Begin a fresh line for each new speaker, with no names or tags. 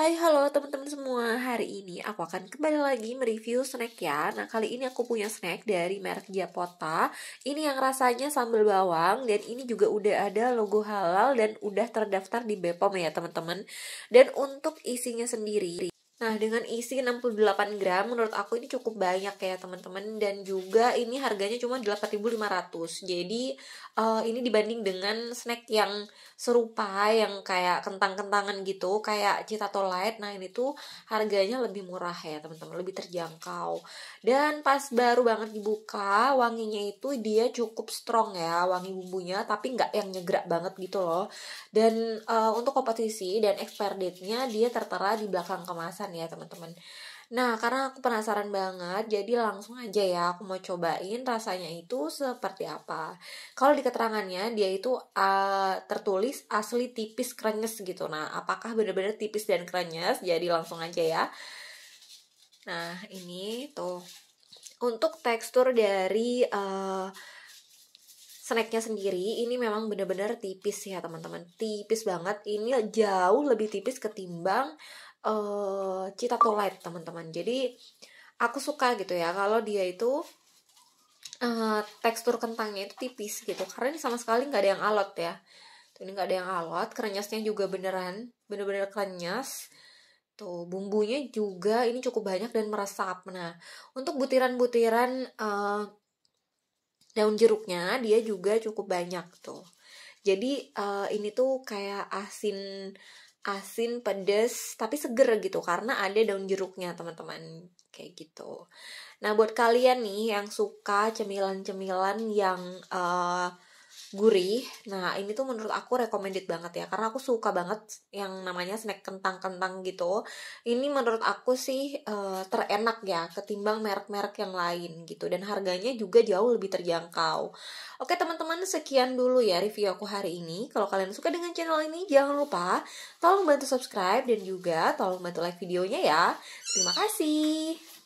Hai halo teman-teman semua, hari ini aku akan kembali lagi mereview snack ya Nah kali ini aku punya snack dari merek Japota Ini yang rasanya sambal bawang dan ini juga udah ada logo halal dan udah terdaftar di Bepom ya teman-teman Dan untuk isinya sendiri Nah, dengan isi 68 gram, menurut aku ini cukup banyak ya teman-teman. Dan juga ini harganya cuma 8.500. Jadi, uh, ini dibanding dengan snack yang serupa, yang kayak kentang-kentangan gitu, kayak Citato Light. Nah, ini tuh harganya lebih murah ya teman-teman, lebih terjangkau. Dan pas baru banget dibuka, wanginya itu dia cukup strong ya, wangi bumbunya, tapi nggak yang nyegerak banget gitu loh. Dan uh, untuk kompetisi dan expire date-nya, dia tertera di belakang kemasan kan ya teman-teman Nah karena aku penasaran banget jadi langsung aja ya aku mau cobain rasanya itu seperti apa Kalau di keterangannya dia itu uh, tertulis asli tipis krenyes gitu Nah apakah benar-benar tipis dan krenyes jadi langsung aja ya Nah ini tuh untuk tekstur dari uh, snacknya sendiri ini memang benar-benar tipis ya teman-teman tipis banget ini jauh lebih tipis ketimbang uh, Cita light teman-teman jadi aku suka gitu ya kalau dia itu uh, tekstur kentangnya itu tipis gitu karena ini sama sekali nggak ada yang alot ya tuh ini nggak ada yang alot kerenyasnya juga beneran bener-bener kerenyas tuh bumbunya juga ini cukup banyak dan meresap nah untuk butiran-butiran eh, daun jeruknya dia juga cukup banyak tuh jadi uh, ini tuh kayak asin asin, pedes, tapi seger gitu karena ada daun jeruknya teman-teman kayak gitu. Nah buat kalian nih yang suka cemilan-cemilan yang uh, gurih. Nah, ini tuh menurut aku recommended banget ya karena aku suka banget yang namanya snack kentang-kentang gitu. Ini menurut aku sih uh, terenak ya ketimbang merek-merek yang lain gitu dan harganya juga jauh lebih terjangkau. Oke, teman-teman, sekian dulu ya review aku hari ini. Kalau kalian suka dengan channel ini, jangan lupa tolong bantu subscribe dan juga tolong bantu like videonya ya. Terima kasih.